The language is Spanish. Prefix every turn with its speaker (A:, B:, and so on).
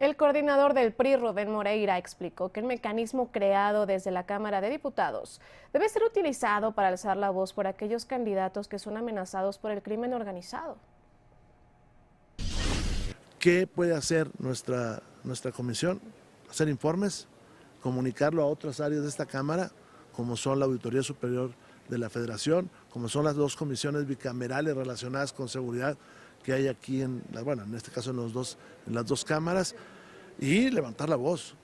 A: El coordinador del PRI, Rubén Moreira, explicó que el mecanismo creado desde la Cámara de Diputados debe ser utilizado para alzar la voz por aquellos candidatos que son amenazados por el crimen organizado.
B: ¿Qué puede hacer nuestra, nuestra comisión? Hacer informes, comunicarlo a otras áreas de esta Cámara, como son la Auditoría Superior de la Federación, como son las dos comisiones bicamerales relacionadas con seguridad que hay aquí, en, bueno, en este caso en, los dos, en las dos cámaras, y levantar la voz,